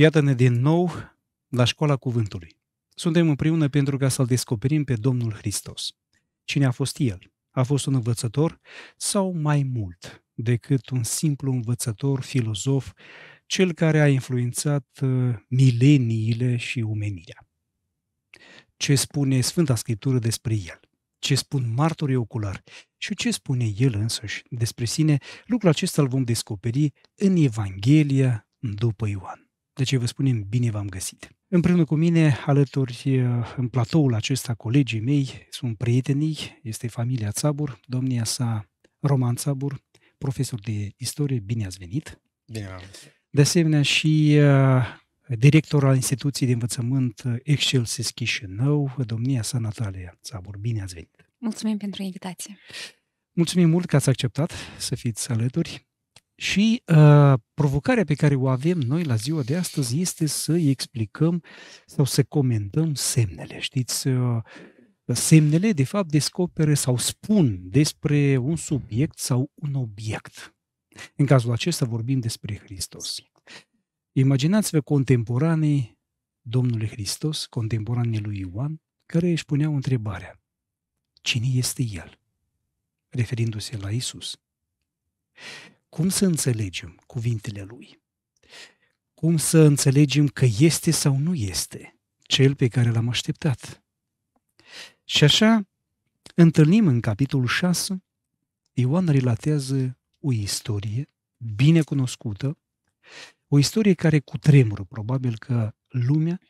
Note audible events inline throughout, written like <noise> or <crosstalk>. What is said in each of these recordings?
Și iată-ne din nou la școala cuvântului. Suntem împreună pentru ca să-L descoperim pe Domnul Hristos. Cine a fost El? A fost un învățător sau mai mult decât un simplu învățător, filozof, cel care a influențat uh, mileniile și omenirea? Ce spune Sfânta Scriptură despre El? Ce spun martorii oculari? Și ce spune El însuși despre sine? Lucrul acesta îl vom descoperi în Evanghelia după Ioan de ce vă spunem bine v-am găsit. Împreună cu mine, alături în platoul acesta, colegii mei sunt prietenii, este familia Țabur, domnia sa Roman Țabur, profesor de istorie, bine ați venit! Bine am De asemenea și director al Instituției de Învățământ Excelsis Chișinău, domnia sa Natalia Țabur, bine ați venit! Mulțumim pentru invitație! Mulțumim mult că ați acceptat să fiți alături. Și uh, provocarea pe care o avem noi la ziua de astăzi este să explicăm sau să comentăm semnele. Știți, uh, semnele de fapt descopere sau spun despre un subiect sau un obiect. În cazul acesta vorbim despre Hristos. Imaginați-vă contemporanii Domnului Hristos, contemporanii lui Ioan, care își puneau întrebarea, cine este El? Referindu-se la Isus cum să înțelegem cuvintele lui? Cum să înțelegem că este sau nu este cel pe care l-am așteptat? Și așa întâlnim în capitolul 6, Ioan relatează o istorie bine cunoscută, o istorie care cu tremură probabil că lumea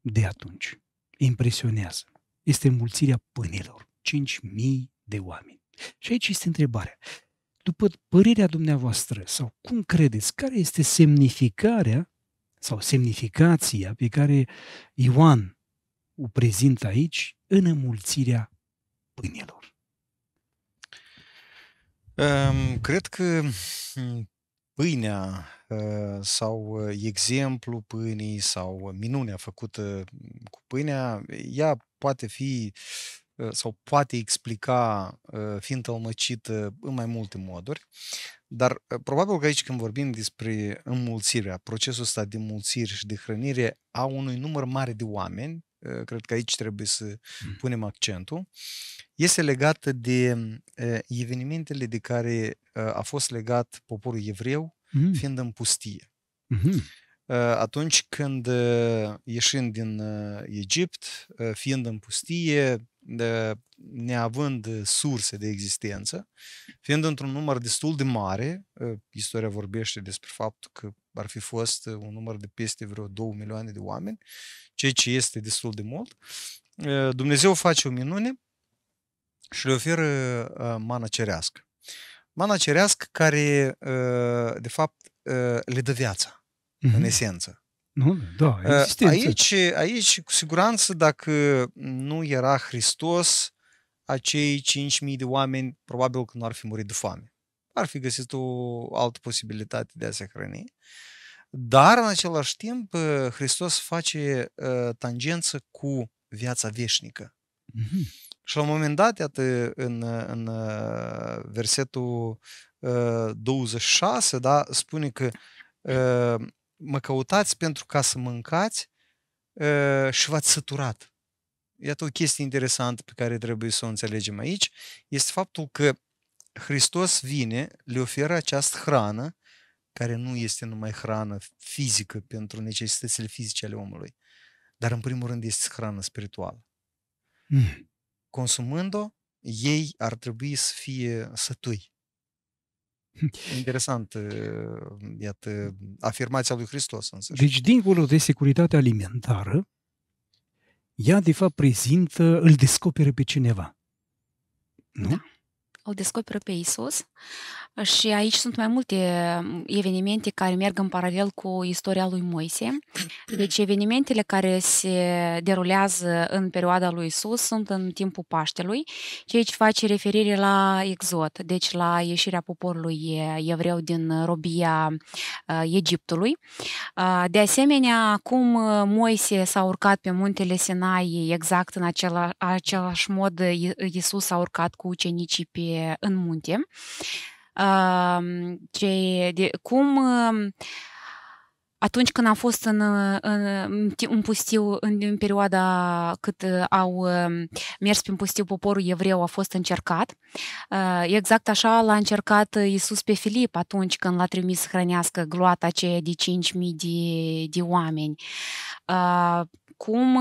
de atunci impresionează. Este înmulțirea pânilor, 5.000 de oameni. Și aici este întrebarea după părerea dumneavoastră, sau cum credeți, care este semnificarea sau semnificația pe care Ioan o prezintă aici în înmulțirea pâinilor? Ehm, cred că hmm, pâinea ă, sau exemplu pâinii sau minunea făcută cu pâinea, ea poate fi Uh, sau poate explica uh, fiind tălmăcită uh, în mai multe moduri, dar probabil că aici când vorbim despre înmulțirea, procesul ăsta de înmulțire și de hrănire a unui număr mare de oameni, cred că aici trebuie să mm. punem accentul, este legată de evenimentele de care a fost legat poporul evreu mm. fiind în pustie. Mm-hmm. Atunci când ieșind din Egipt, fiind în pustie, de, neavând surse de existență, fiind într-un număr destul de mare, ă, istoria vorbește despre faptul că ar fi fost ă, un număr de peste vreo 2 milioane de oameni, ceea ce este destul de mult, ă, Dumnezeu face o minune și le oferă mana cerească. Mana cerească care, de fapt, le dă viața, mm-hmm. în mhm. esență. Nu, da, ă, existență. Aici, aici, cu siguranță, dacă nu era Hristos, acei 5.000 de oameni probabil că nu ar fi murit de foame. Ar fi găsit o altă posibilitate de a se hrăni. Dar, în același timp, ă, Hristos face ă, tangență cu viața veșnică. Mm-hmm. Și la un moment dat, iată, în, în versetul 26, da, spune că mă căutați pentru ca să mâncați ă, și v-ați săturat. Iată o chestie interesantă pe care trebuie să o înțelegem aici, este faptul că Hristos vine, le oferă această hrană, care nu este numai hrană fizică pentru necesitățile fizice ale omului, dar în primul rând este hrană spirituală. Mm. Consumând-o, ei ar trebui să fie sătui. Interesant, iată, afirmația lui Hristos însă. Deci, dincolo de securitatea alimentară, ea, de fapt, prezintă, îl descoperă pe cineva. Nu? Da îl descoperă pe Isus și aici sunt mai multe mm, evenimente care merg în paralel cu istoria lui Moise. Deci evenimentele care se derulează în perioada lui Isus sunt în timpul Paștelui și aici face referire la exot, deci la ieșirea poporului eh, evreu din robia eh, Egiptului. Ah, de asemenea, acum eh, Moise s-a urcat pe muntele Sinai exact în acela, același mod Isus a urcat cu ucenicii pe în munte. Ce, de, cum atunci când am fost în, în, în pustiu, în, în perioada cât au mers prin pustiu poporul evreu, a fost încercat. Exact așa l-a încercat Isus pe Filip atunci când l-a trimis să hrănească gloata aceea de 5.000 de, de oameni. Cum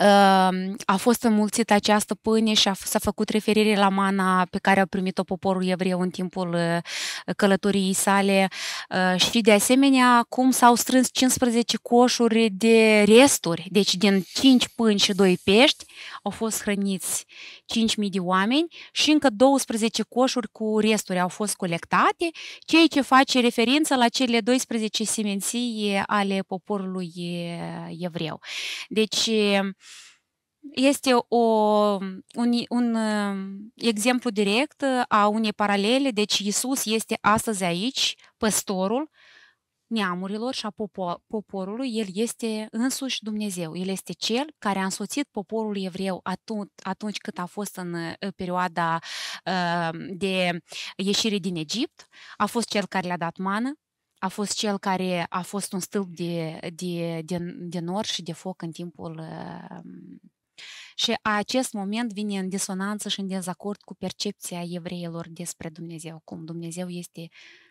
Ehm, a fost înmulțită această pâine și a, s-a făcut referire la mana pe care a primit-o poporul evreu în timpul eh, călătoriei sale eh, și de asemenea acum s-au strâns 15 coșuri de resturi, deci din 5 pâini și 2 pești au fost hrăniți 5.000 de oameni și încă 12 coșuri cu resturi au fost colectate, ceea ce face referință la cele 12 seminții ale poporului evreu. Deci, este o, un, un exemplu direct a unei paralele, deci Isus este astăzi aici, păstorul, neamurilor și a poporului, el este însuși Dumnezeu. El este cel care a însoțit poporul evreu atunci, atunci cât a fost în perioada uh, de ieșire din Egipt, a fost cel care le-a dat mană, a fost cel care a fost un stâlp de, de, de, de nor și de foc în timpul uh, și acest moment vine în disonanță și în dezacord cu percepția evreilor despre Dumnezeu, cum Dumnezeu este uh,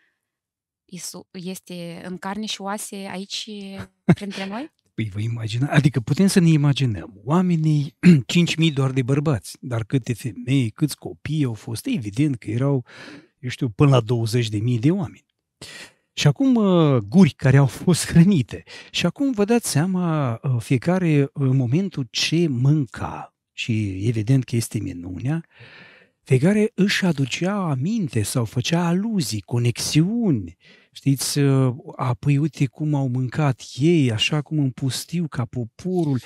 este în carne și oase aici <laughs> printre noi? Păi vă imagina, adică putem să ne imaginăm, oamenii, 5.000 <clears throat> doar de bărbați, dar câte femei, câți copii au fost, evident că erau, eu știu, până la 20.000 de oameni. Și acum uh, guri care au fost <laughs> hrănite. Și acum vă dați seama uh, fiecare uh, în momentul ce mânca, și evident că este minunea, fiecare își aducea aminte sau făcea aluzii, conexiuni, Știți, uh, a, păi uite cum au mâncat ei, așa cum în pustiu, ca poporul.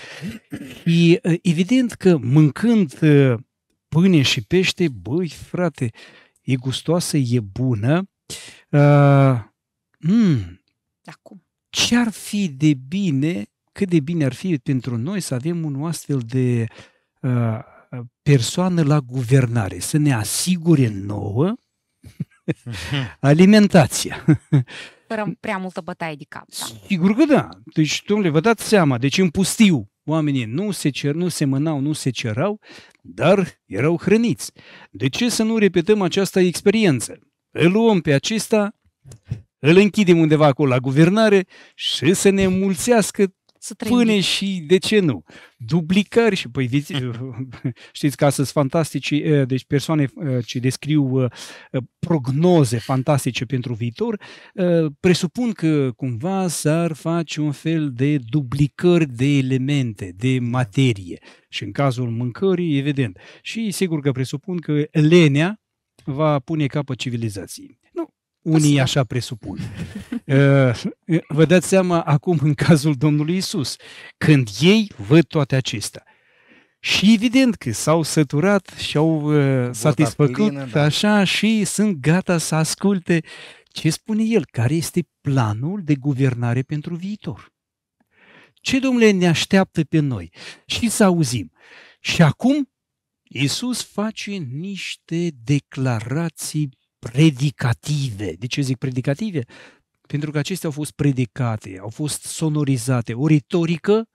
E uh, evident că mâncând uh, pâine și pește, băi, frate, e gustoasă, e bună. Uh, mm, Acum. Ce ar fi de bine, cât de bine ar fi pentru noi să avem un astfel de uh, persoană la guvernare, să ne asigure nouă <laughs> Alimentația. Fără prea multă bătaie de cap. Da. Sigur că da. Deci, domnule, vă dați seama, deci în pustiu oamenii nu se, cer, nu se mânau, nu se cerau, dar erau hrăniți. De ce să nu repetăm această experiență? Îl luăm pe acesta, îl închidem undeva acolo la guvernare și să ne mulțească să trăim. Până și, de ce nu? Duplicări și, păi, viți, <laughs> știți că sunt fantastici, deci persoane ce descriu prognoze fantastice pentru viitor, presupun că cumva s-ar face un fel de duplicări de elemente, de materie. Și în cazul mâncării, evident. Și sigur că presupun că lenea va pune capăt civilizației. Unii așa presupun. <laughs> Uh, vă dați seama acum în cazul Domnului Isus, când ei văd toate acestea. Și evident că s-au săturat și au uh, satisfăcut plină, da. așa și sunt gata să asculte ce spune el, care este planul de guvernare pentru viitor. Ce, domnule, ne așteaptă pe noi? Și să auzim. Și acum Isus face niște declarații predicative. De ce zic predicative? Pentru că acestea au fost predicate, au fost sonorizate, o retorică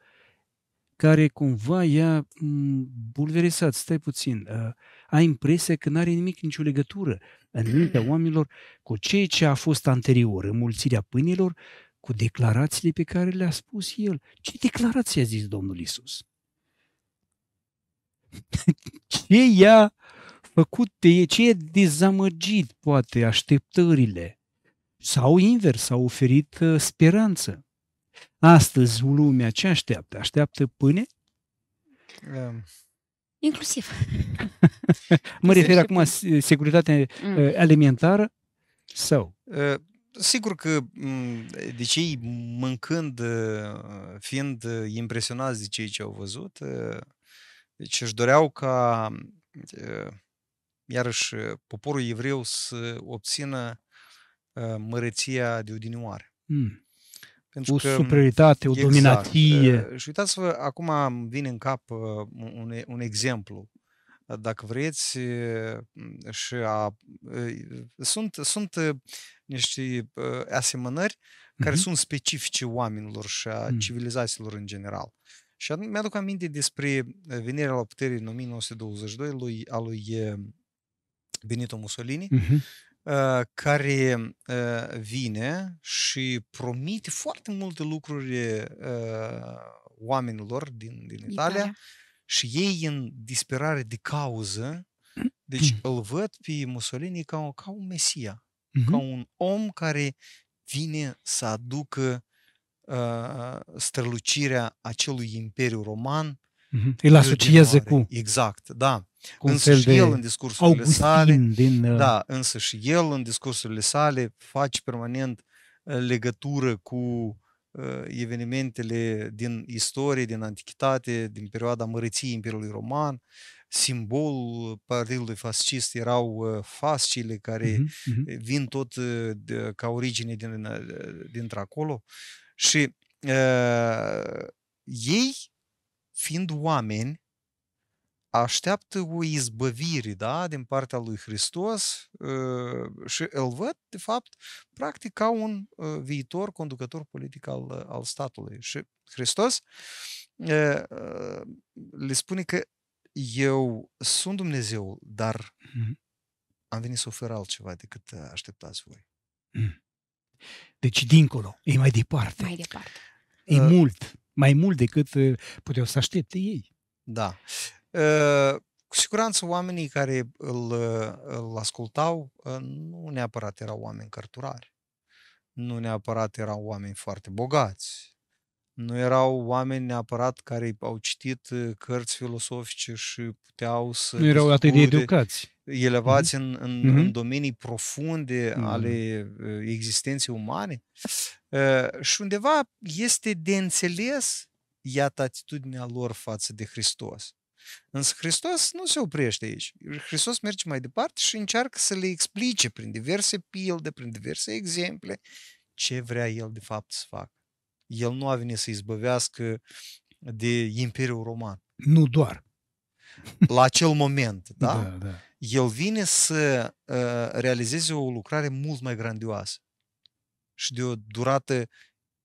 care cumva i-a mm, bulversat. Stai puțin, uh, ai impresia că n are nimic, nicio legătură în mintea oamenilor cu ceea ce a fost anterior, înmulțirea pâinilor, cu declarațiile pe care le-a spus el. Ce declarații a zis Domnul Isus? <laughs> Ce i-a făcut de ce e dezamăgit, poate, așteptările. Sau invers, s-a oferit uh, speranță. Astăzi lumea ce așteaptă? Așteaptă pâine? Um. Inclusiv. <laughs> mă refer acum la securitatea uh, mm. alimentară sau... Uh, sigur că mm, de cei mâncând, uh, fiind impresionați de cei ce au văzut, deci își doreau ca iarăși, uh, poporul evreu să obțină uh, măreția de odinioare. Mm. Pentru o că, superioritate, o exact. dominatie. Uh, și uitați-vă, acum îmi vine în cap un, un exemplu. Dacă vreți, și a, sunt, sunt niște asemănări care mm-hmm. sunt specifice oamenilor și a mm. civilizațiilor în general. Și mi-aduc aminte despre venirea la putere în 1922 lui, a lui Benito Mussolini, uh-huh. care uh, vine și promite foarte multe lucruri uh, oamenilor din, din Italia, Italia și ei în disperare de cauză, deci mm. îl văd pe Mussolini ca, ca un mesia, uh-huh. ca un om care vine să aducă uh, strălucirea acelui imperiu roman. Uh-huh. Îl asocieze cu. Exact, da. Cu însă și el în discursurile Augustin sale, din, uh, da, însă și el în discursurile sale face permanent uh, legătură cu uh, evenimentele din istorie, din antichitate, din perioada mărăției Imperiului Roman, simbolul partidului fascist erau uh, fascile care uh-huh, uh-huh. vin tot de, ca origine din, dintr-acolo și uh, ei, fiind oameni, așteaptă o izbăvire da, din partea lui Hristos ă, și îl văd, de fapt, practic ca un ă, viitor conducător politic al, al statului. Și Hristos ă, le spune că eu sunt Dumnezeu, dar mm-hmm. am venit să ofer altceva decât așteptați voi. Mm. Deci, dincolo, e mai departe. Mai departe. E uh, mult, mai mult decât puteau să aștepte ei. Da. Uh, Ă, cu siguranță oamenii care îl, îl ascultau ă, nu neapărat erau oameni cărturari, nu neapărat erau oameni foarte bogați, nu erau oameni neapărat care au citit ă, cărți filosofice și puteau să... Nu erau atât de educați. Elevați mm-hmm. în, în, mm-hmm. în domenii profunde mm-hmm. ale mhm. existenței umane. Uh, și undeva este de înțeles, iată, atitudinea lor față de Hristos. Însă Hristos nu se oprește aici. Hristos merge mai departe și încearcă să le explice prin diverse pilde, prin diverse exemple, ce vrea El de fapt să facă. El nu a venit să izbăvească de Imperiul Roman. Nu doar. La acel moment, <laughs> da? da, da. El vine să uh, realizeze o lucrare mult mai grandioasă și de o durată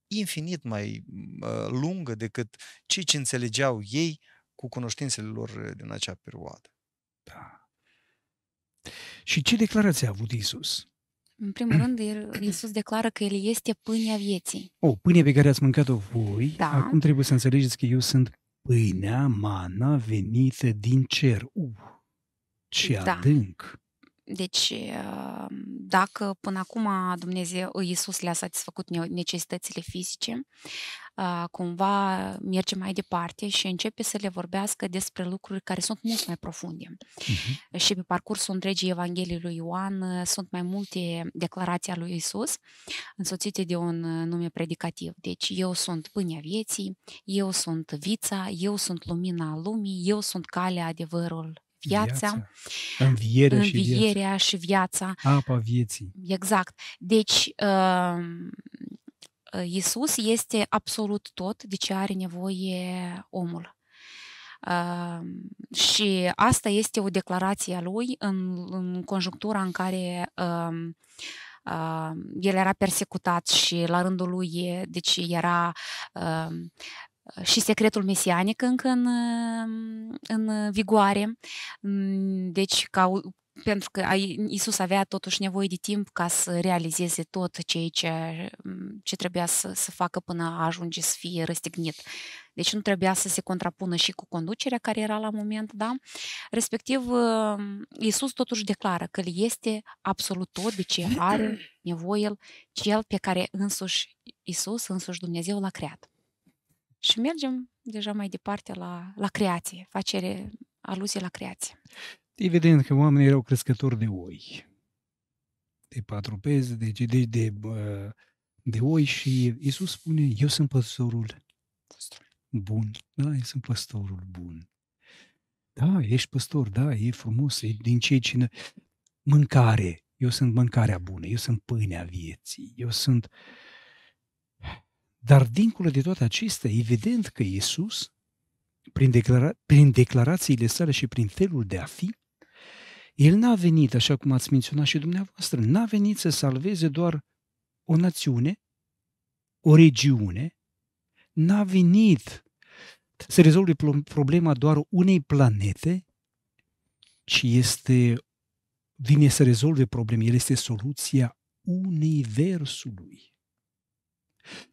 infinit mai uh, lungă decât cei ce înțelegeau ei cu cunoștințele lor eh, din acea perioadă. Da. Și ce declarație a avut Isus? În primul rând, Iisus declară că El este pâinea vieții. O, oh, pâinea pe care ați mâncat-o voi, da. acum trebuie să înțelegeți că eu sunt pâinea, mana venită din cer. Uh, ce da. adânc! Deci, uh, dacă până acum Dumnezeu, Iisus le-a satisfăcut necesitățile fizice, cumva merge mai departe și începe să le vorbească despre lucruri care sunt mult mai profunde. Uh-huh. Și pe parcursul întregii Evangheliei lui Ioan sunt mai multe declarații ale lui Isus însoțite de un nume predicativ. Deci eu sunt pâinea vieții, eu sunt vița, eu sunt lumina lumii, eu sunt calea, adevărul, viața, viața. învierea, învierea și viața. și viața. Apa vieții. Exact. Deci, Isus este absolut tot de ce are nevoie omul. Uh, și asta este o declarație a lui în, în conjunctura în care uh, uh, el era persecutat și la rândul lui deci era uh, și secretul mesianic încă în, în vigoare. Deci, ca, pentru că Isus avea totuși nevoie de timp ca să realizeze tot ceea ce, mm, ce trebuia să, să facă până a ajunge să fie răstignit. Deci nu trebuia să se contrapună și cu conducerea care era la moment, da? Respectiv, mm, Isus totuși declară că el este absolut tot de ce are nevoie el, cel pe care însuși Isus, însuși Dumnezeu l-a creat. Și mergem deja mai departe la, la creație, facere aluzie la creație. Evident că oamenii erau crescători de oi, de patrupezi, de, de, de, de oi și Isus spune, eu sunt păstorul bun, da, eu sunt păstorul bun. Da, ești păstor, da, e frumos, e din cei ce Mâncare, eu sunt mâncarea bună, eu sunt pâinea vieții, eu sunt... Dar dincolo de toate acestea, evident că Isus, prin, declara- prin declarațiile sale și prin felul de a fi, el n-a venit, așa cum ați menționat și dumneavoastră, n-a venit să salveze doar o națiune, o regiune, n-a venit să rezolve problema doar unei planete, ci este, vine să rezolve probleme, el este soluția universului.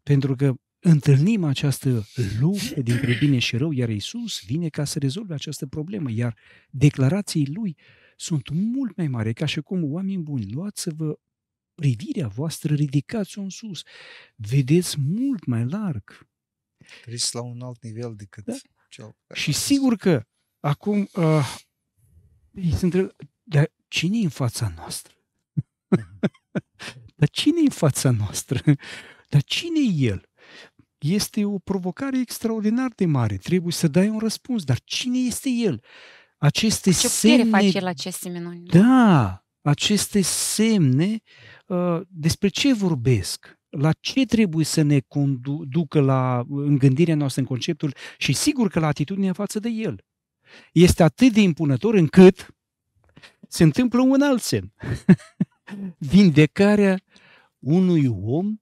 Pentru că întâlnim această luptă dintre bine și rău, iar Isus vine ca să rezolve această problemă, iar declarații lui sunt mult mai mari, ca și cum oameni buni, luați-vă privirea voastră, ridicați-o în sus, vedeți mult mai larg. Treceți la un alt nivel decât da? cel Și sigur că acum uh, îi sunt dar cine e în fața noastră? <laughs> dar cine e în fața noastră? Dar cine e el? Este o provocare extraordinar de mare. Trebuie să dai un răspuns. Dar cine este el? aceste Ce semne... face el aceste minuni? Da, aceste semne, uh, despre ce vorbesc? La ce trebuie să ne conducă la, uh, în gândirea noastră, în conceptul și sigur că la atitudinea față de el. Este atât de impunător încât se întâmplă un alt semn. <laughs> Vindecarea unui om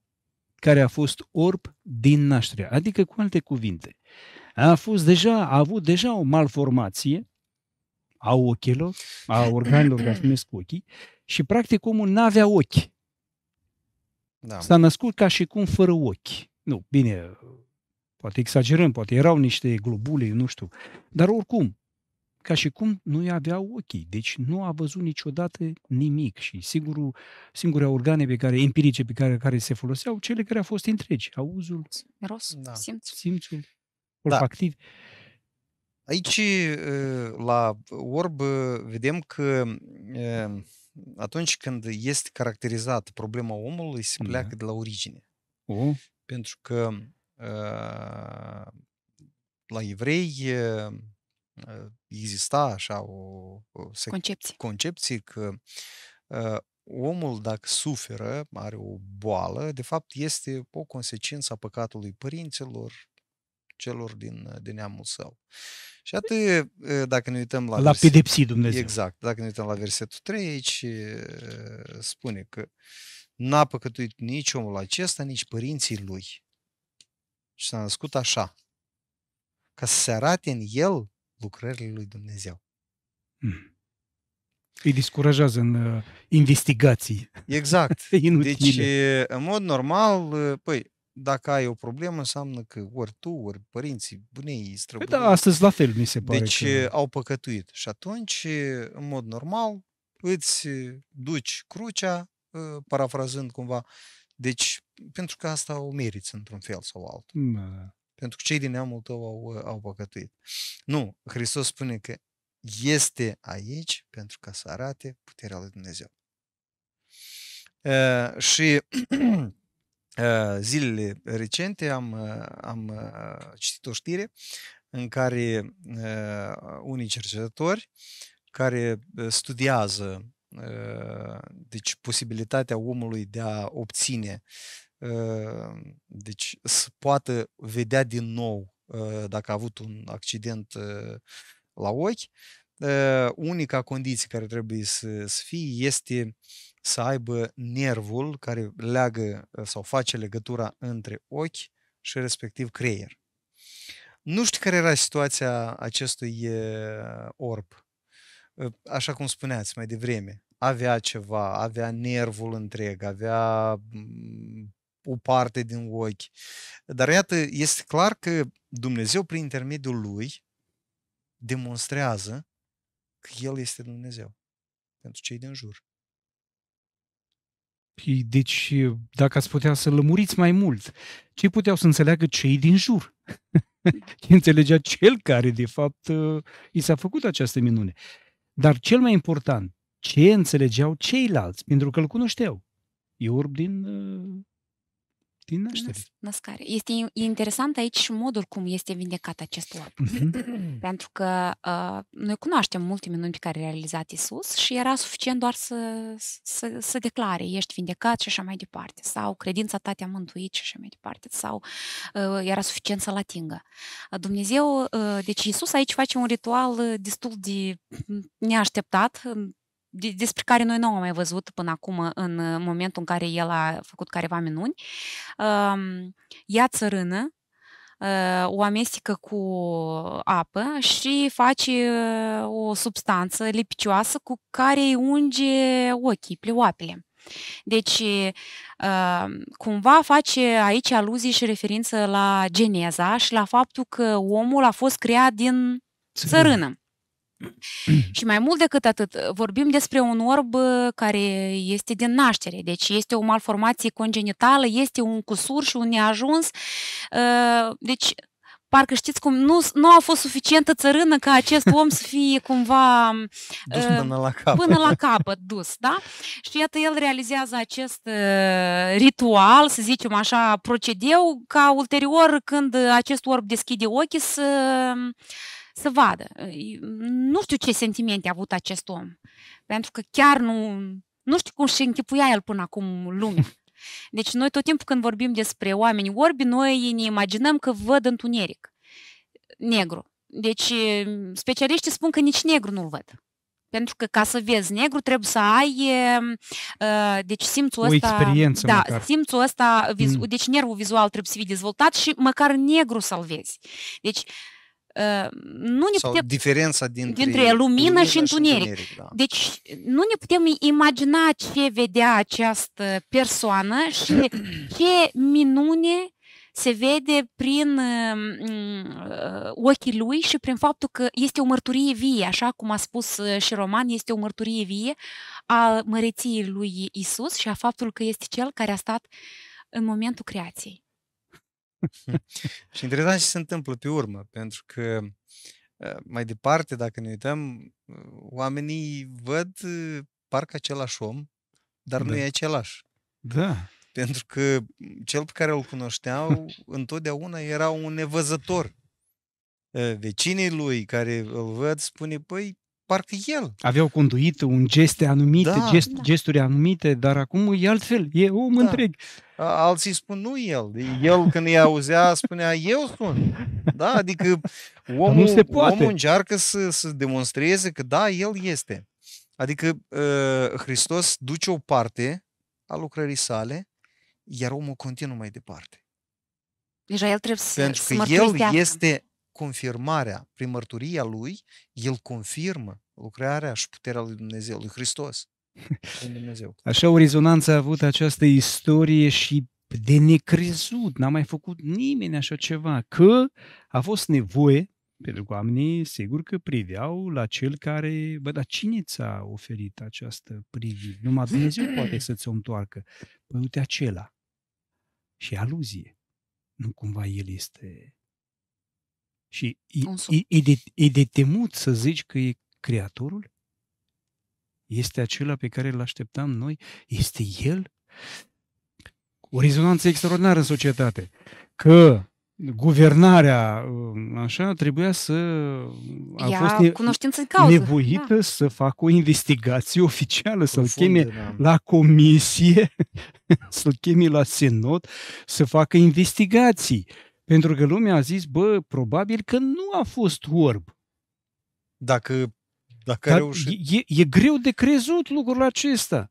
care a fost orb din naștere. Adică, cu alte cuvinte, a fost deja, a avut deja o malformație a ochilor, a <clears throat> organelor care se numesc ochii, și practic omul n-avea ochi. Da. S-a născut ca și cum fără ochi. Nu, bine, poate exagerăm, poate erau niște globule, nu știu, dar oricum, ca și cum nu avea ochii, deci nu a văzut niciodată nimic și singurul, singure organe pe care, empirice pe care, care se foloseau, cele care au fost întregi, auzul, da. miros, da. simțul, simțul, olfactiv. Da. Aici, ă, la orb, vedem că ă, atunci când este caracterizată problema omului, se da. pleacă de la origine. Uh. Pentru că ă, la evrei exista așa o, o concepție. concepție că omul dacă suferă, are o boală, de fapt este o consecință a păcatului părinților, celor din, din neamul său. Și atât, dacă ne uităm la... La pedepsi Dumnezeu. Exact. Dacă ne uităm la versetul 3, aici spune că n-a păcătuit nici omul acesta, nici părinții lui. Și s-a născut așa, ca să se arate în el lucrările lui Dumnezeu. Mm. Îi discurajează în uh, investigații. Exact. <laughs> Deci, în mod normal, uh, păi, dacă ai o problemă, înseamnă că ori tu, ori părinții, bunei, străbunii... Păi da, astăzi la fel mi se pare. Deci că... Eh, au păcătuit. Și atunci, eh, în mod normal, îți eh, duci crucea, parafrazând cumva. Deci, pentru că asta o meriți într-un fel sau altul. Da. Pentru că cei din neamul tău au, au păcătuit. Nu, Hristos spune că este aici pentru ca să arate puterea lui Dumnezeu. Uh, și <clears throat> Ă, zilele recente am, ă, am ă, citit o știre în care unii cercetători care studiază deci posibilitatea omului de a obține deci să poată vedea din nou dacă a avut un accident la ochi, unica condiție care trebuie să, să fie este să aibă nervul care leagă uh, sau face legătura între ochi și respectiv creier. Nu știu care era situația acestui uh, orb. Uh, așa cum spuneați mai devreme, avea ceva, avea nervul întreg, avea mm, o parte din ochi. Dar iată, este clar că Dumnezeu, prin intermediul lui, demonstrează că El este Dumnezeu pentru cei din jur. Deci, dacă ați putea să lămuriți mai mult, ce puteau să înțeleagă cei din jur? <laughs> ce Înțelegea cel care, de fapt, uh, i s-a făcut această minune. Dar cel mai important, ce înțelegeau ceilalți, pentru că îl cunoșteau. E orb din uh, din naștere. Născare. Este interesant aici și modul cum este vindecat acest orb. Mhm. <clears throat> Pentru că uh, noi cunoaștem multe minuni pe care a realizat Isus și era suficient doar să, să, să declare, ești vindecat și așa mai departe, sau credința ta te-a mântuit și așa mai departe, sau uh, era suficient să-l atingă. Dumnezeu, uh, deci Isus aici face un ritual uh, destul de neașteptat despre care noi nu am mai văzut până acum în uh, momentul în care el a făcut careva minuni. Ia țărână, uh, o amestecă cu apă și face uh, o substanță lipicioasă cu care îi unge ochii, pleoapele. Deci, cumva face aici aluzii și referință la geneza și la faptul că omul a fost creat din țărână. <clears throat> și mai mult decât atât, vorbim despre un orb uh, care este din naștere, deci este o malformație congenitală, este un cusur și un neajuns. Uh, deci parcă știți cum, nu, nu a fost suficientă țărână ca acest om să fie <laughs> cumva uh, până la capăt, până la capăt dus, da? Și iată, el realizează acest ritual, să zicem așa, procedeu, ca ulterior, când acest orb deschide ochii, să să vadă. Ă, nu știu ce sentimente a avut acest om, pentru că chiar nu, nu știu cum și închipuia el până acum lumea. <laughs> Deci noi tot timpul când vorbim despre oameni orbi, noi ne imaginăm că văd întuneric, negru. Deci ă, specialiștii spun că nici negru nu-l văd. Pentru că ca să vezi negru trebuie să ai ă, deci simțul ăsta, o experiență da, măcar. simțul ăsta, mm. deci nervul vizual trebuie să fie dezvoltat și măcar negru să-l vezi. Deci nu э, ne Sau putem, diferența dintre, dintre lumină, lumină și întuneric. Și întuneric da. Deci nu ne putem imagina ce vedea această persoană și <clears throat> ce minune se vede prin mm, uh, ochii lui și prin faptul că este o mărturie vie, așa cum a spus uh, și Roman, este o mărturie vie a măreției lui Isus și a faptul că este cel care a stat în momentul creației. <laughs> și interesant ce se întâmplă pe urmă, pentru că ă, mai departe, dacă ne uităm, ă, oamenii văd ă, parcă același om, dar da. nu e același. Da. Pentru că cel pe care îl cunoșteau <laughs> întotdeauna era un nevăzător. Vecinii lui care îl văd spune, păi, parcă el. Aveau conduit un geste anumite, da, gest, da. gesturi anumite, dar acum e altfel, e om da. întreg. Alții spun nu el, el când îi auzea spunea eu sunt. Da, adică omul, nu se poate. omul încearcă să, să demonstreze că da, el este. Adică uh, Hristos duce o parte a lucrării sale, iar omul continuă mai departe. Deja el trebuie Pentru să Pentru că el este confirmarea, prin mărturia lui, el confirmă lucrarea și puterea lui Dumnezeu, lui Hristos. Dumnezeu. Așa o rezonanță a avut această istorie și de necrezut, n-a mai făcut nimeni așa ceva, că a fost nevoie, pentru că oamenii sigur că priveau la cel care, bă, dar cine ți-a oferit această privire? Numai Dumnezeu poate să ți-o întoarcă. Păi uite acela. Și aluzie. Nu cumva el este și e, e, e, de, e de temut să zici că e Creatorul? Este acela pe care îl așteptam noi? Este El? O rezonanță extraordinară în societate. Că guvernarea ă, așa trebuia să a Ia fost cunoștință cauză. nevoită da. să facă o investigație oficială, să-l cheme da. la comisie, <laughs> să-l cheme la senat, să facă investigații. Pentru că lumea a zis, bă, probabil că nu a fost orb. Dacă, dacă Dar a reușit... E, e greu de crezut lucrul acesta.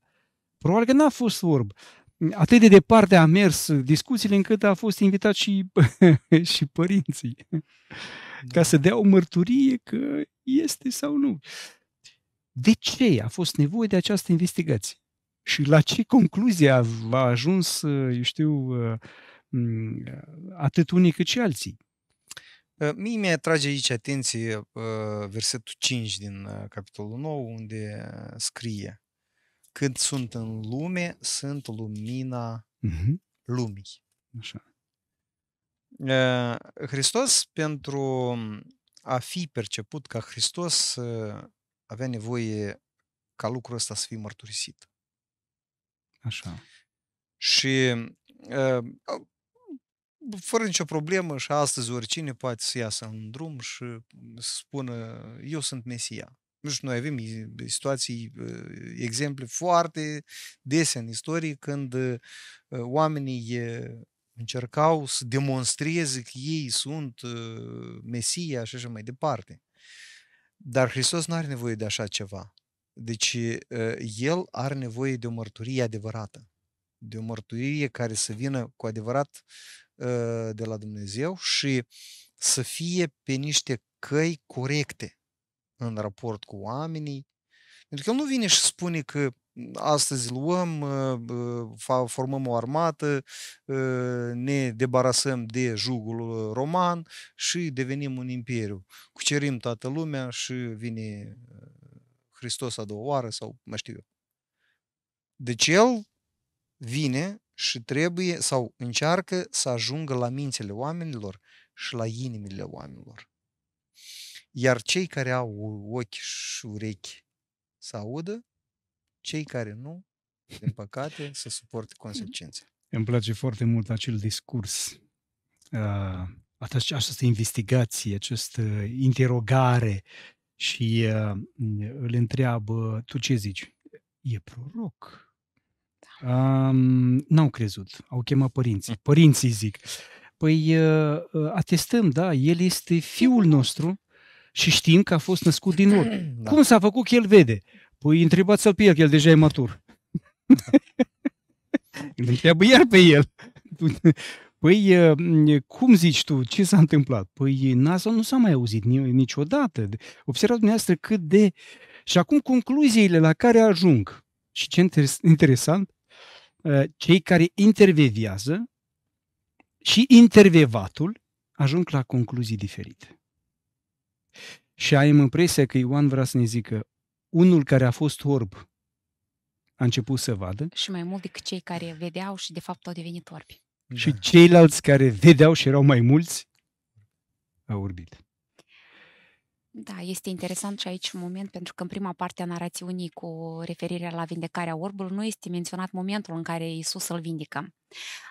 Probabil că n-a fost orb. Atât de departe a mers discuțiile încât a fost invitat și, <laughs> și părinții da. ca să dea o mărturie că este sau nu. De ce a fost nevoie de această investigație? Și la ce concluzie a, a ajuns, eu știu, Mm, atât unii cât și alții. Ă, mie mi atrage aici atenție ă, versetul 5 din ă, capitolul 9, unde scrie Când sunt în lume, sunt lumina mhm. lumii. Așa. Hristos, pentru a fi perceput ca Hristos, avea nevoie ca lucrul ăsta să fie mărturisit. Așa. Și fără nicio problemă și astăzi oricine poate să iasă în drum și mm, să spună eu sunt Mesia. Nu știu, noi avem situații, exemple foarte dese în istorie când oamenii încercau să demonstreze că ei sunt Mesia și așa mai departe. Dar Hristos nu are nevoie de așa ceva. Deci El are nevoie de o mărturie adevărată de o mărturie care să vină cu adevărat Ă, de la Dumnezeu și să fie pe niște căi corecte în raport cu oamenii. Pentru că el nu vine și spune că astăzi luăm, ă, ă, formăm o armată, ne debarasăm de jugul roman și devenim un imperiu. Cucerim toată lumea și vine Hristos a doua oară sau mă știu eu. Deci el vine și trebuie sau încearcă să ajungă la mințele oamenilor și la inimile oamenilor. Iar cei care au ochi și urechi să audă, cei care nu, din păcate, să suporte consecințe. Îmi place foarte mult acel discurs, uh, această investigație, această interogare și uh, îl întreabă, tu ce zici? E proroc Um, n-au crezut, au chemat părinții. Părinții zic, păi uh, atestăm, da, el este fiul nostru și știm că a fost născut din nou. <clears throat> Da. Cum s-a făcut că el vede? Păi întrebați-l pe el, că el deja e matur. <laughs> Îl întreabă iar pe el. Păi, ă, cum zici tu, ce s-a întâmplat? Păi, NASA nu s-a mai auzit niciodată. Observați dumneavoastră cât de... Și acum concluziile la care ajung. Și ce interesant, uh, cei care intervievează și intervievatul ajung la concluzii diferite. Și am impresia că Ioan vrea să ne zică, unul care a fost orb a început să vadă. Și mai mult decât cei care vedeau și de fapt au devenit orbi. Da. Și ceilalți care vedeau și erau mai mulți au orbit. Da, este interesant și aici un moment, pentru că în prima parte a narațiunii cu referirea la vindecarea orbului nu este menționat momentul în care Isus îl vindică.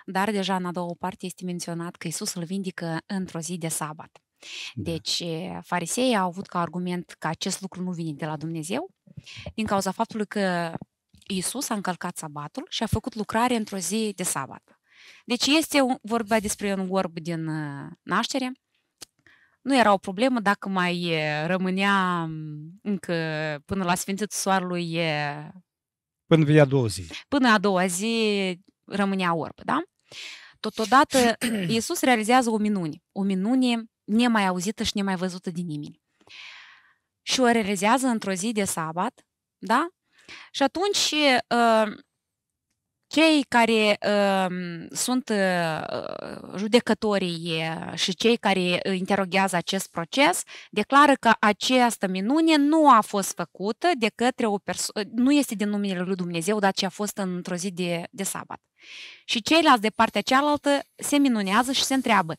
Dar deja în a doua parte este menționat că Isus îl vindică într-o zi de sabat. Da. Deci, fariseii au avut ca argument că acest lucru nu vine de la Dumnezeu, din cauza faptului că Isus a încălcat sabatul și a făcut lucrare într-o zi de sabat. Deci este vorba despre un orb din uh, naștere, nu era o problemă dacă mai rămânea mm, încă până la Sfințitul Soarelui. Până via a doua zi. Până a doua zi rămânea orbă, da? Totodată, <clears throat> Iisus realizează o minune. O minune nemai auzită și nemai văzută din nimeni. Și o realizează într-o zi de sabat, da? Și atunci uh, cei care uh, sunt uh, judecătorii și cei care ă, interoghează acest proces declară că această minune nu a fost făcută de către o persoană, nu este din numele lui Dumnezeu, dar ce a fost într-o zi de, de sabat. Și ceilalți de partea cealaltă se minunează și se întreabă,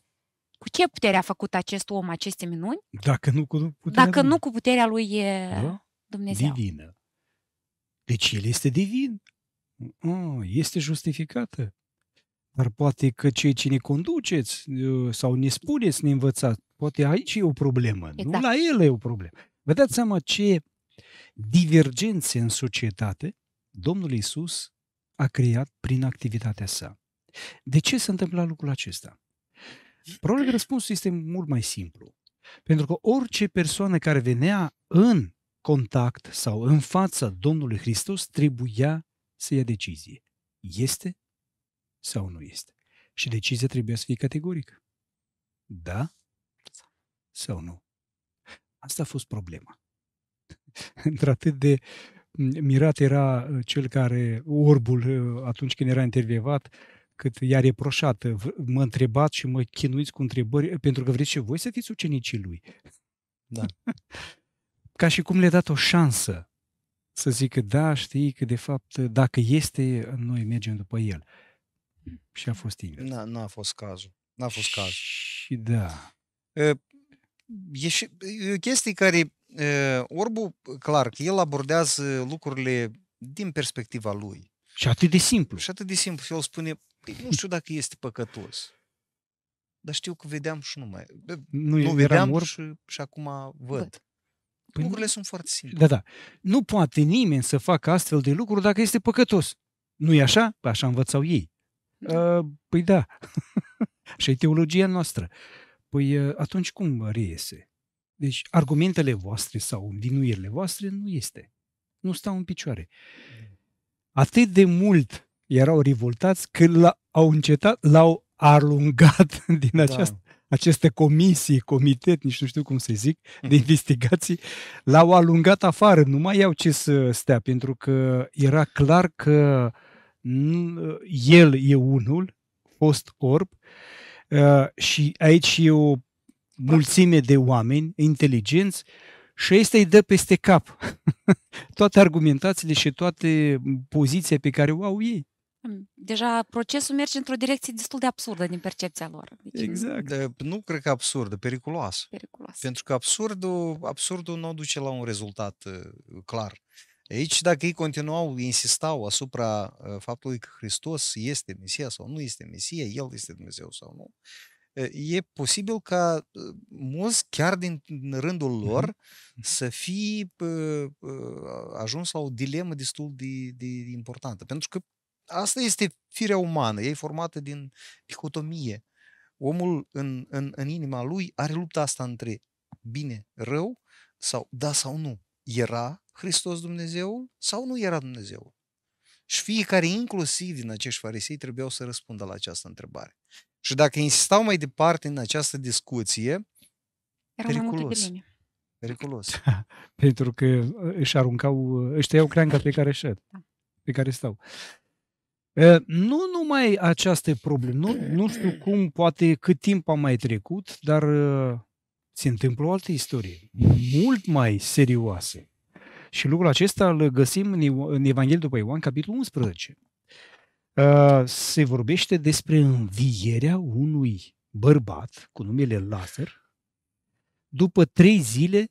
cu ce putere a făcut acest om aceste minuni? Dacă nu cu puterea, Dacă lui... nu cu puterea lui da? Dumnezeu. Divină. Deci el este divin este justificată. Dar poate că cei ce ne conduceți uh, sau ne spuneți, ne învățați, poate aici e o problemă, exact. nu la el e o problemă. Vă dați seama ce divergențe în societate Domnul Isus a creat prin activitatea sa. De ce se întâmplă lucrul acesta? Probabil că răspunsul este mult mai simplu. Pentru că orice persoană care venea în contact sau în fața Domnului Hristos trebuia să ia decizie. Este sau nu este? Și decizia trebuie să fie categorică. Da sau nu? Asta a fost problema. <laughs> Într-atât de mirat era uh, cel care, orbul, uh, atunci când era intervievat, cât i-a reproșat, uh, mă întrebați și mă chinuiți cu întrebări, pentru că vreți și voi să fiți ucenicii lui. Da. <laughs> Ca și cum le-a dat o șansă să zică, da, știi că de fapt, dacă este, noi mergem după el. Și a fost invers. Nu n-a fost cazul. N-a fost cazul. Și da. E, și, e o chestie care, e, Orbu, clar, că el abordează lucrurile din perspectiva lui. Și atât de simplu. Și atât de simplu. Și el spune, păi, nu știu dacă este păcătos dar știu că vedeam și nu mai. Nu, nu vedeam orb? și, și acum văd. văd. Păi Lucrurile nu... sunt foarte simple. Da, da. Nu poate nimeni să facă astfel de lucruri dacă este păcătos. Nu-i da. așa? Păi așa învățau ei. Da. Uh, păi da. <laughs> și e teologia noastră. Păi uh, atunci cum reiese? Deci argumentele voastre sau învinuirile voastre nu este. Nu stau în picioare. Atât de mult erau revoltați că l-au încetat, l-au alungat <laughs> din da. această aceste comisii, comitet, nici nu știu cum să zic, mhm. de investigații, l-au alungat afară, nu mai iau ce să stea, pentru că era clar că el e unul, fost orb, uh, și aici e o mulțime de oameni inteligenți și ăsta îi dă peste cap <laughs> toate argumentațiile și toate poziția pe care o au ei. Hm, deja procesul merge într-o direcție destul de absurdă din percepția lor. Deci exact. De, nu cred că absurdă, periculoasă. Periculoasă. Pentru că absurdul, absurdul nu duce la un rezultat uh, clar. Aici, dacă ei continuau, insistau asupra uh, faptului că Hristos este Mesia sau nu este Mesia, El este Dumnezeu sau nu, uh, e posibil ca mulți, chiar din rândul mhm. lor, mm-hmm. să fie ajuns la o dilemă destul de, de importantă. Pentru că asta este firea umană, e formată din dicotomie. Omul în, în, în inima lui are lupta asta între bine, rău sau da sau nu. Era Hristos Dumnezeul sau nu era Dumnezeul? Și fiecare, inclusiv din acești farisei, trebuiau să răspundă la această întrebare. Și dacă insistau mai departe în această discuție, era periculos. Periculos. <laughs> Pentru că uh, își aruncau, uh, își tăiau creanca pe care șed, da. pe care stau. Ă, nu numai aceste problemă, nu, nu știu cum, poate cât timp a mai trecut, dar ă, se întâmplă o altă istorie, mult mai serioasă. Și lucrul acesta îl găsim în Evanghelie după Ioan, capitolul 11. Ă, se vorbește despre învierea unui bărbat cu numele Lazar după trei zile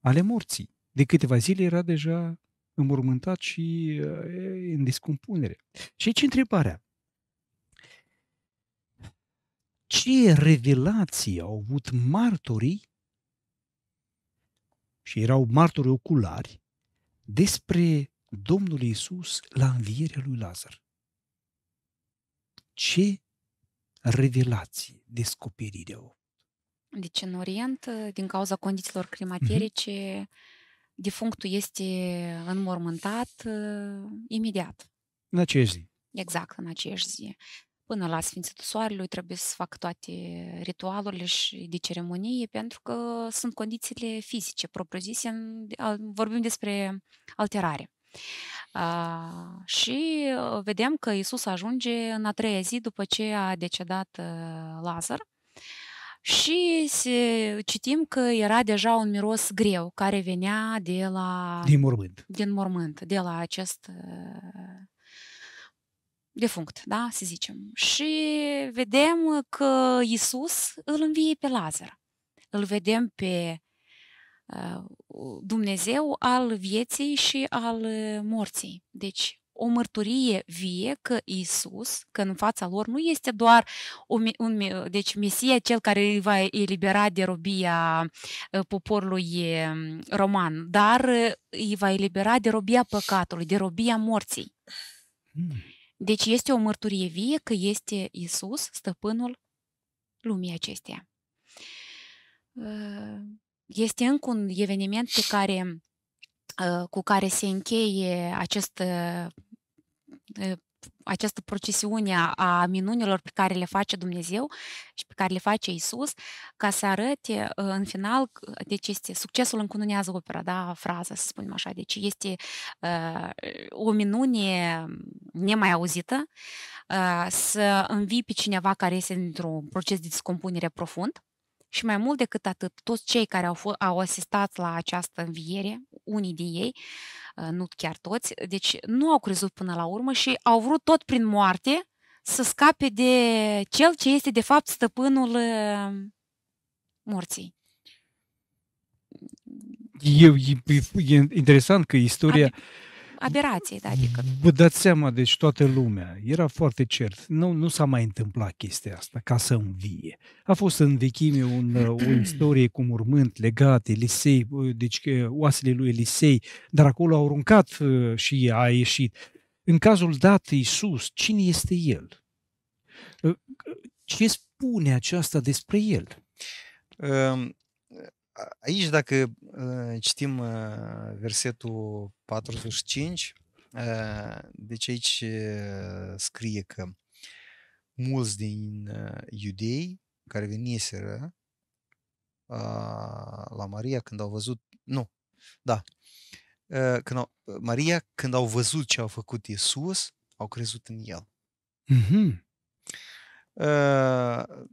ale morții. De câteva zile era deja înmormântat și în descompunere. Și aici întrebarea. Ce revelații au avut martorii și erau martori oculari despre Domnul Isus la învierea lui Lazar? Ce revelații, descoperire au? Deci în Orient, din cauza condițiilor mhm. climaterice, uh-huh defunctul este înmormântat imediat. În aceeași zi. Exact, în aceeași zi. Până la Sfințitul Soarelui trebuie să fac toate ritualurile și de ceremonie pentru că sunt condițiile fizice propriu-zise. Vorbim despre alterare. Uh, și vedem că Isus ajunge în a treia zi după ce a decedat uh, Lazar și se, citim că era deja un miros greu care venea de la... Din mormânt. Din mormânt, de la acest uh, defunct, da, să zicem. Și vedem că Isus îl învie pe Lazar. Îl vedem pe uh, Dumnezeu al vieții și al uh, morții. Deci o mărturie vie că Isus, că în fața lor nu este doar un, un deci Mesia cel care îi va elibera de robia ă, poporului roman, dar ă, îi va elibera de robia păcatului, de robia morții. Hmm. Deci este o mărturie vie că este Isus, stăpânul lumii acesteia. Ă, este încă un eveniment pe care cu care se încheie acest această procesiune a minunilor pe care le face Dumnezeu și pe care le face Isus, ca să arăte în final, deci este succesul încununează opera, da, frază, să spunem așa, deci este uh, o minune nemai auzită uh, să învii pe cineva care este într-un proces de descompunere profund, și mai mult decât atât, toți cei care au, f- au asistat la această înviere, unii din ei, uh, nu chiar toți, deci nu au crezut până la urmă și au vrut tot prin moarte să scape de cel ce este de fapt stăpânul uh, morții. E, e, e interesant că istoria Adic- aberație, da, adică. Vă dați seama, deci toată lumea era foarte cert. Nu, nu s-a mai întâmplat chestia asta ca să învie. A fost în vechime un, uh, o istorie cu mormânt legat, Elisei, uh, deci uh, oasele lui Elisei, dar acolo au aruncat și a ieșit. În cazul dat Iisus, cine este El? Ce spune aceasta despre El? Um Aici, dacă ă, citim ă, versetul 45, ă, deci aici scrie că mulți din iudei care veniseră la Maria când au văzut, nu, da, când au, Maria când au văzut ce a făcut Iisus, au crezut în El. Mm-hmm.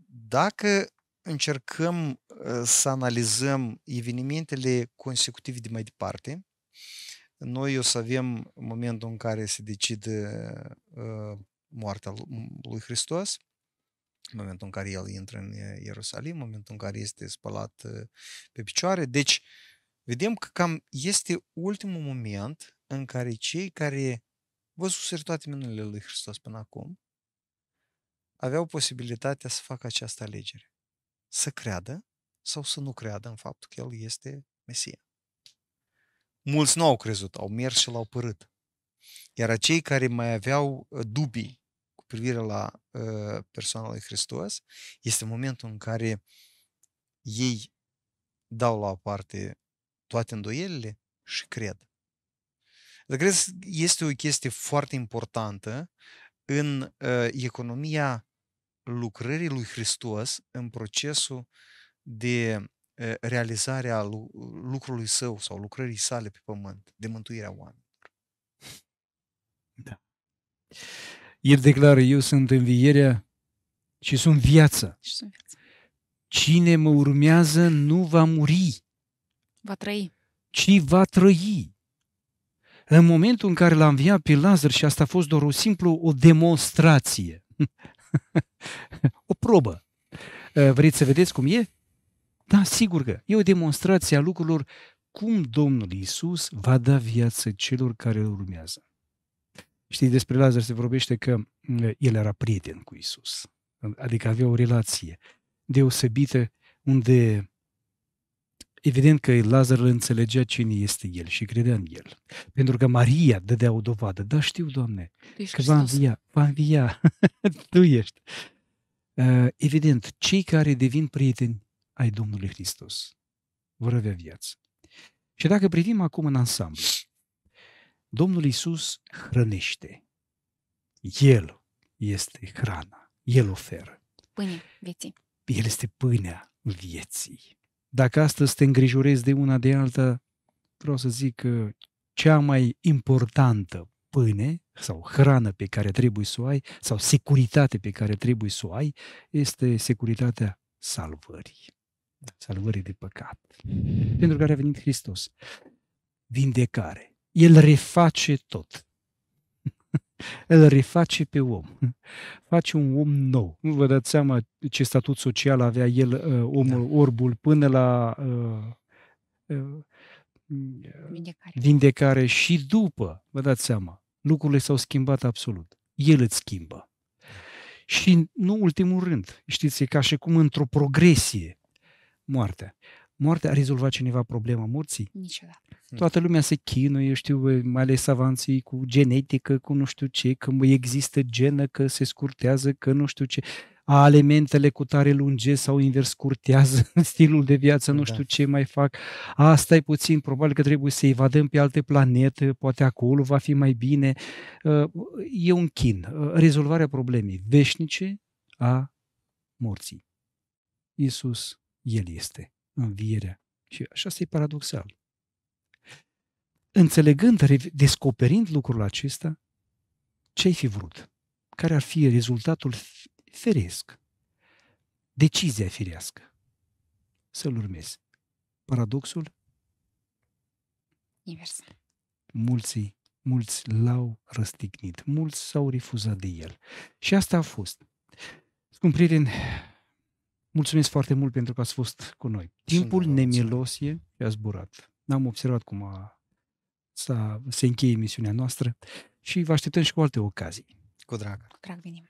Dacă încercăm ă, să analizăm evenimentele consecutive de mai departe. Noi o să avem momentul în care se decide ă, moartea lui Hristos, momentul în care el intră în Ierusalim, momentul în care este spălat ă, pe picioare. Deci, vedem că cam este ultimul moment în care cei care văzuseră toate minunile lui Hristos până acum, aveau posibilitatea să facă această alegere să creadă sau să nu creadă în faptul că El este Mesia. Mulți nu au crezut, au mers și l-au părât. Iar acei care mai aveau uh, dubii cu privire la uh, persoana lui Hristos, este momentul în care ei dau la o parte toate îndoielile și cred. Dar cred că este o chestie foarte importantă în uh, economia lucrării lui Hristos în procesul de realizarea lucrului său sau lucrării sale pe pământ, de mântuirea oamenilor. Da. El declară, eu sunt învierea și sunt Și sunt viața. Cine mă urmează nu va muri. Va trăi. Ci va trăi. În momentul în care l-a înviat pe Lazar și asta a fost doar o simplu o demonstrație <laughs> <laughs> o probă. Eh, vreți să vedeți cum e? Da, sigur că e o demonstrație a lucrurilor cum Domnul Isus va da viață celor care îl urmează. Știi, despre Lazar se vorbește că mm, el era prieten cu Isus, adică avea o relație deosebită unde Evident că Lazar îl înțelegea cine este el și credea în el. Pentru că Maria dădea o dovadă. Da, știu, Doamne, ești deci că va învia, va învia, <laughs> Tu ești. Uh, evident, cei care devin prieteni ai Domnului Hristos vor avea viață. Și dacă privim acum în ansamblu, Domnul Isus hrănește. El este hrana. El oferă. Pâine vieții. El este pâinea vieții. Dacă astăzi te îngrijorezi de una de alta, vreau să zic că cea mai importantă pâine sau hrană pe care trebuie să o ai sau securitate pe care trebuie să o ai este securitatea salvării. Da, salvării de păcat. Pentru care a venit Hristos. Vindecare. El reface tot. El reface pe om. Face un om nou. vă dați seama ce statut social avea el, uh, omul da. orbul, până la uh, uh, vindecare. vindecare și după, vă dați seama, lucrurile s-au schimbat absolut. El îți schimbă. Și nu ultimul rând, știți, e ca și cum într-o progresie moartea. Moartea a rezolvat cineva problema morții? Niciodată. Hmm. Toată lumea se chinuie, eu știu, mai ales avanții cu genetică, cu nu știu ce, că există genă, că se scurtează, că nu știu ce a alimentele cu tare lunge sau invers scurtează, <laughs> stilul de viață, nu da. știu ce mai fac. Asta e puțin, probabil că trebuie să evadăm pe alte planete, poate acolo va fi mai bine. Uh, e un chin. Uh, rezolvarea problemei veșnice a morții. Iisus, El este învierea. Și așa este paradoxal. Înțelegând, descoperind lucrul acesta, ce ai fi vrut? Care ar fi rezultatul feresc? Decizia firească. Să-l urmezi. Paradoxul? Invers. Mulți, mulți l-au răstignit, mulți s-au refuzat de el. Și asta a fost. Scump Mulțumesc foarte mult pentru că ați fost cu noi. Timpul nemilos e a zburat. N-am observat cum a, s-a, se încheie emisiunea noastră și vă așteptăm și cu alte ocazii. Cu drag. Cu drag venim.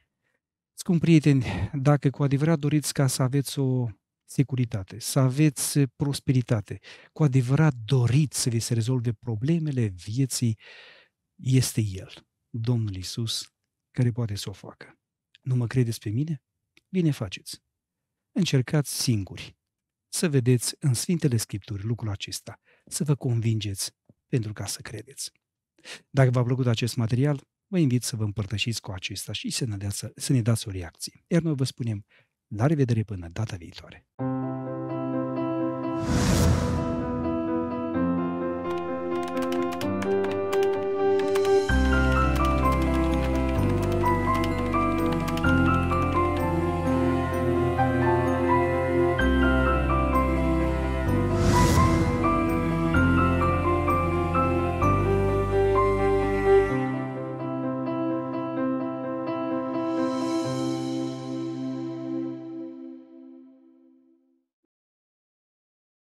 Scump prieteni, dacă cu adevărat doriți ca să aveți o securitate, să aveți prosperitate, cu adevărat doriți să vi se rezolve problemele vieții, este El, Domnul Isus, care poate să o facă. Nu mă credeți pe mine? Bine faceți! Încercați singuri să vedeți în Sfintele Scripturi lucrul acesta, să vă convingeți pentru ca să credeți. Dacă v-a plăcut acest material, vă invit să vă împărtășiți cu acesta și să ne dați, să ne dați o reacție. Iar noi vă spunem la revedere până data viitoare!